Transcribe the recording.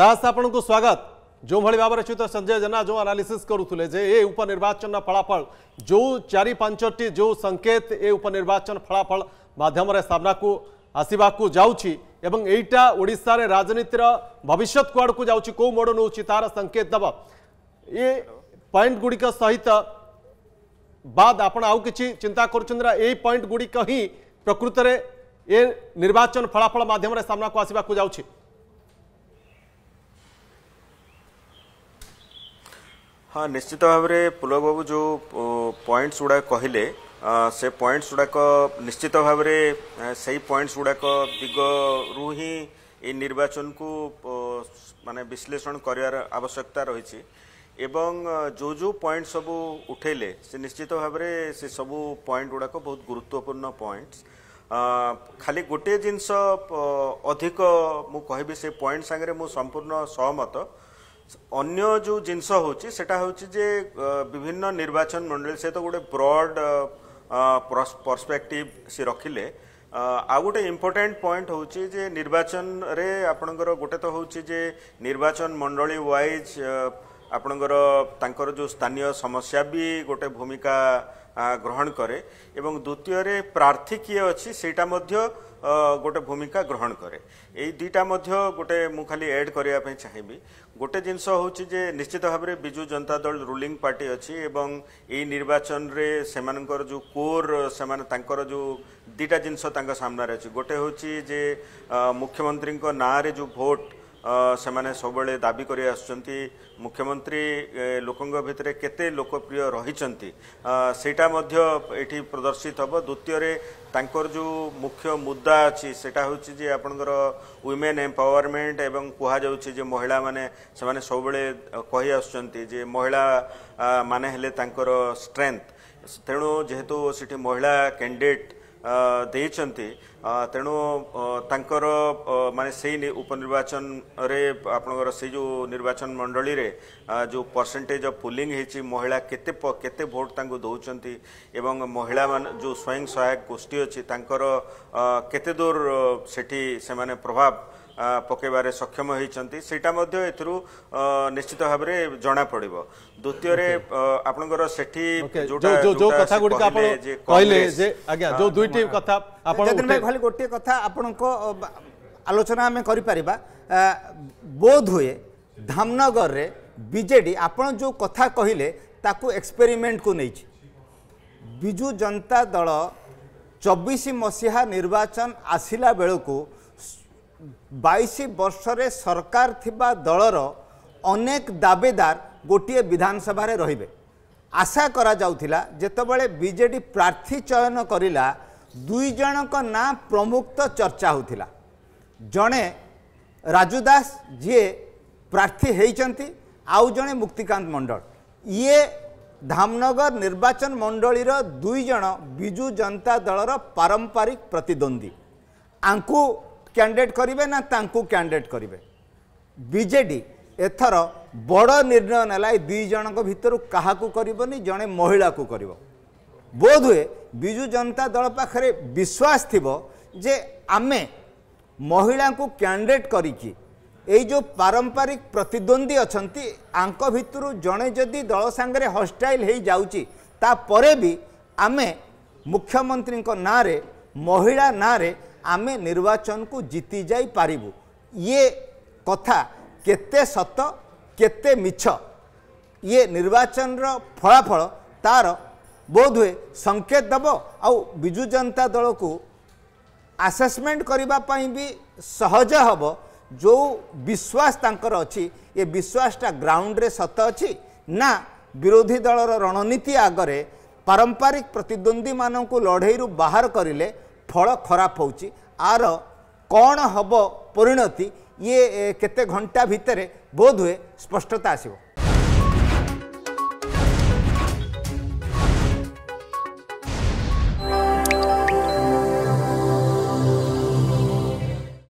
દાસ આપણું સ્વાગત ଯେଉଁଭଳି ଭାବରେ ସହିତ ସଞ୍ଜୟ ଜେନା ଯେଉଁ ଆନାଲିସିସ୍ କରୁଥିଲେ ଯେ ଏ ଉପନିର୍ବାଚନ ଫଳାଫଳ ଯେଉଁ ଚାରି ପାଞ୍ଚଟି ଯେଉଁ ସଙ୍କେତ ଏ ଉପନିର୍ବାଚନ ଫଳାଫଳ ମାଧ୍ୟମରେ ସାମ୍ନାକୁ ଆସିବାକୁ ଯାଉଛି ଏବଂ ଏଇଟା ଓଡ଼ିଶାରେ ରାଜନୀତିର ଭବିଷ୍ୟତ କୁଆଡ଼କୁ ଯାଉଛି କେଉଁ ମୋଡ଼ ନେଉଛି ତାର ସଙ୍କେତ ଦେବ ଏ ପଏଣ୍ଟ ଗୁଡ଼ିକ ସହିତ ବାଦ ଆପଣ ଆଉ କିଛି ଚିନ୍ତା କରୁଛନ୍ତି ନା ଏଇ ପଏଣ୍ଟ ଗୁଡ଼ିକ ହିଁ ପ୍ରକୃତରେ ଏ ନିର୍ବାଚନ ଫଳାଫଳ ମାଧ୍ୟମରେ ସାମ୍ନାକୁ ଆସିବାକୁ ଯାଉଛି ହଁ ନିଶ୍ଚିତ ଭାବରେ ପୁଲ ବାବୁ ଯେଉଁ ପଏଣ୍ଟସ ଗୁଡ଼ାକ କହିଲେ ସେ ପଏଣ୍ଟସ ଗୁଡ଼ାକ ନିଶ୍ଚିତ ଭାବରେ ସେଇ ପଏଣ୍ଟସ ଗୁଡ଼ାକ ଦିଗରୁ ହିଁ ଏଇ ନିର୍ବାଚନକୁ ମାନେ ବିଶ୍ଳେଷଣ କରିବାର ଆବଶ୍ୟକତା ରହିଛି ଏବଂ ଯେଉଁ ଯେଉଁ ପଏଣ୍ଟ ସବୁ ଉଠେଇଲେ ସେ ନିଶ୍ଚିତ ଭାବରେ ସେ ସବୁ ପଏଣ୍ଟ ଗୁଡ଼ାକ ବହୁତ ଗୁରୁତ୍ୱପୂର୍ଣ୍ଣ ପଏଣ୍ଟସ ଖାଲି ଗୋଟିଏ ଜିନିଷ ଅଧିକ ମୁଁ କହିବି ସେ ପଏଣ୍ଟ ସାଙ୍ଗରେ ମୁଁ ସମ୍ପୂର୍ଣ୍ଣ ସହମତ ଅନ୍ୟ ଯେଉଁ ଜିନିଷ ହେଉଛି ସେଟା ହେଉଛି ଯେ ବିଭିନ୍ନ ନିର୍ବାଚନ ମଣ୍ଡଳୀ ସହିତ ଗୋଟେ ବ୍ରଡ୍ ପର୍ସପେକ୍ଟିଭ ସେ ରଖିଲେ ଆଉ ଗୋଟେ ଇମ୍ପୋର୍ଟାଣ୍ଟ ପଏଣ୍ଟ ହେଉଛି ଯେ ନିର୍ବାଚନରେ ଆପଣଙ୍କର ଗୋଟେ ତ ହେଉଛି ଯେ ନିର୍ବାଚନ ମଣ୍ଡଳୀ ୱାଇଜ୍ ଆପଣଙ୍କର ତାଙ୍କର ଯେଉଁ ସ୍ଥାନୀୟ ସମସ୍ୟା ବି ଗୋଟେ ଭୂମିକା ଗ୍ରହଣ କରେ ଏବଂ ଦ୍ୱିତୀୟରେ ପ୍ରାର୍ଥୀ କିଏ ଅଛି ସେଇଟା ମଧ୍ୟ ଗୋଟେ ଭୂମିକା ଗ୍ରହଣ କରେ ଏଇ ଦୁଇଟା ମଧ୍ୟ ଗୋଟେ ମୁଁ ଖାଲି ଏଡ୍ କରିବା ପାଇଁ ଚାହିଁବି ଗୋଟେ ଜିନିଷ ହେଉଛି ଯେ ନିଶ୍ଚିତ ଭାବରେ ବିଜୁ ଜନତା ଦଳ ରୁଲିଂ ପାର୍ଟି ଅଛି ଏବଂ ଏଇ ନିର୍ବାଚନରେ ସେମାନଙ୍କର ଯେଉଁ କୋର୍ ସେମାନେ ତାଙ୍କର ଯେଉଁ ଦୁଇଟା ଜିନିଷ ତାଙ୍କ ସାମ୍ନାରେ ଅଛି ଗୋଟେ ହେଉଛି ଯେ ମୁଖ୍ୟମନ୍ତ୍ରୀଙ୍କ ନାଁରେ ଯେଉଁ ଭୋଟ୍ ସେମାନେ ସବୁବେଳେ ଦାବି କରି ଆସୁଛନ୍ତି ମୁଖ୍ୟମନ୍ତ୍ରୀ ଲୋକଙ୍କ ଭିତରେ କେତେ ଲୋକପ୍ରିୟ ରହିଛନ୍ତି ସେଇଟା ମଧ୍ୟ ଏଠି ପ୍ରଦର୍ଶିତ ହେବ ଦ୍ୱିତୀୟରେ ତାଙ୍କର ଯେଉଁ ମୁଖ୍ୟ ମୁଦ୍ଦା ଅଛି ସେଇଟା ହେଉଛି ଯେ ଆପଣଙ୍କର ୱିମେନ୍ ଏମ୍ପାୱାରମେଣ୍ଟ ଏବଂ କୁହାଯାଉଛି ଯେ ମହିଳାମାନେ ସେମାନେ ସବୁବେଳେ କହି ଆସୁଛନ୍ତି ଯେ ମହିଳା ମାନେ ହେଲେ ତାଙ୍କର ଷ୍ଟ୍ରେଙ୍ଥ ତେଣୁ ଯେହେତୁ ସେଠି ମହିଳା କ୍ୟାଣ୍ଡିଡେଟ୍ ଦେଇଛନ୍ତି ତେଣୁ ତାଙ୍କର ମାନେ ସେଇ ଉପନିର୍ବାଚନରେ ଆପଣଙ୍କର ସେଇ ଯେଉଁ ନିର୍ବାଚନ ମଣ୍ଡଳୀରେ ଯେଉଁ ପରସେଣ୍ଟେଜ୍ ଅଫ୍ ପୁଲିଂ ହେଇଛି ମହିଳା କେତେ କେତେ ଭୋଟ୍ ତାଙ୍କୁ ଦେଉଛନ୍ତି ଏବଂ ମହିଳାମାନେ ଯେଉଁ ସ୍ୱୟଂ ସହାୟକ ଗୋଷ୍ଠୀ ଅଛି ତାଙ୍କର କେତେ ଦୂର ସେଠି ସେମାନେ ପ୍ରଭାବ ପକାଇବାରେ ସକ୍ଷମ ହୋଇଛନ୍ତି ସେଇଟା ମଧ୍ୟ ଏଥିରୁ ନିଶ୍ଚିତ ଭାବରେ ଜଣାପଡ଼ିବ ଦ୍ୱିତୀୟରେ ଆପଣଙ୍କର ସେଠି ଖାଲି ଗୋଟିଏ କଥା ଆପଣଙ୍କ ଆଲୋଚନା ଆମେ କରିପାରିବା ବୋଧ ହୁଏ ଧାମନଗରରେ ବିଜେଡ଼ି ଆପଣ ଯେଉଁ କଥା କହିଲେ ତାକୁ ଏକ୍ସପେରିମେଣ୍ଟକୁ ନେଇଛି ବିଜୁ ଜନତା ଦଳ ଚବିଶ ମସିହା ନିର୍ବାଚନ ଆସିଲା ବେଳକୁ ବାଇଶ ବର୍ଷରେ ସରକାର ଥିବା ଦଳର ଅନେକ ଦାବିଦାର ଗୋଟିଏ ବିଧାନସଭାରେ ରହିବେ ଆଶା କରାଯାଉଥିଲା ଯେତେବେଳେ ବିଜେଡ଼ି ପ୍ରାର୍ଥୀ ଚୟନ କରିଲା ଦୁଇ ଜଣଙ୍କ ନାଁ ପ୍ରମୁକ୍ତ ଚର୍ଚ୍ଚା ହେଉଥିଲା ଜଣେ ରାଜୁ ଦାସ ଯିଏ ପ୍ରାର୍ଥୀ ହୋଇଛନ୍ତି ଆଉ ଜଣେ ମୁକ୍ତିକାନ୍ତ ମଣ୍ଡଳ ଇଏ ଧାମନଗର ନିର୍ବାଚନ ମଣ୍ଡଳୀର ଦୁଇ ଜଣ ବିଜୁ ଜନତା ଦଳର ପାରମ୍ପରିକ ପ୍ରତିଦ୍ୱନ୍ଦ୍ୱୀ ଆଙ୍କୁ କ୍ୟାଣ୍ଡିଡେଟ୍ କରିବେ ନା ତାଙ୍କୁ କ୍ୟାଣ୍ଡିଡେଟ୍ କରିବେ ବିଜେଡ଼ି ଏଥର ବଡ଼ ନିର୍ଣ୍ଣୟ ନେଲା ଏ ଦୁଇ ଜଣଙ୍କ ଭିତରୁ କାହାକୁ କରିବନି ଜଣେ ମହିଳାକୁ କରିବ ବୋଧହୁଏ ବିଜୁ ଜନତା ଦଳ ପାଖରେ ବିଶ୍ୱାସ ଥିବ ଯେ ଆମେ ମହିଳାଙ୍କୁ କ୍ୟାଣ୍ଡିଡେଟ୍ କରିକି ଏଇ ଯେଉଁ ପାରମ୍ପରିକ ପ୍ରତିଦ୍ୱନ୍ଦ୍ୱୀ ଅଛନ୍ତି ଆଙ୍କ ଭିତରୁ ଜଣେ ଯଦି ଦଳ ସାଙ୍ଗରେ ହଷ୍ଟାଇଲ୍ ହୋଇଯାଉଛି ତାପରେ ବି ଆମେ ମୁଖ୍ୟମନ୍ତ୍ରୀଙ୍କ ନାଁରେ ମହିଳା ନାଁରେ ଆମେ ନିର୍ବାଚନକୁ ଜିତି ଯାଇପାରିବୁ ଇଏ କଥା କେତେ ସତ କେତେ ମିଛ ଇଏ ନିର୍ବାଚନର ଫଳାଫଳ ତାର ବୋଧହୁଏ ସଙ୍କେତ ଦେବ ଆଉ ବିଜୁ ଜନତା ଦଳକୁ ଆସେସମେଣ୍ଟ କରିବା ପାଇଁ ବି ସହଜ ହେବ ଯେଉଁ ବିଶ୍ୱାସ ତାଙ୍କର ଅଛି ଏ ବିଶ୍ୱାସଟା ଗ୍ରାଉଣ୍ଡରେ ସତ ଅଛି ନା ବିରୋଧୀ ଦଳର ରଣନୀତି ଆଗରେ ପାରମ୍ପାରିକ ପ୍ରତିଦ୍ୱନ୍ଦ୍ୱୀମାନଙ୍କୁ ଲଢ଼େଇରୁ ବାହାର କରିଲେ ଫଳ ଖରାପ ହେଉଛି ଆର କ'ଣ ହେବ ପରିଣତି ଇଏ କେତେ ଘଣ୍ଟା ଭିତରେ ବୋଧ ହୁଏ ସ୍ପଷ୍ଟତା ଆସିବ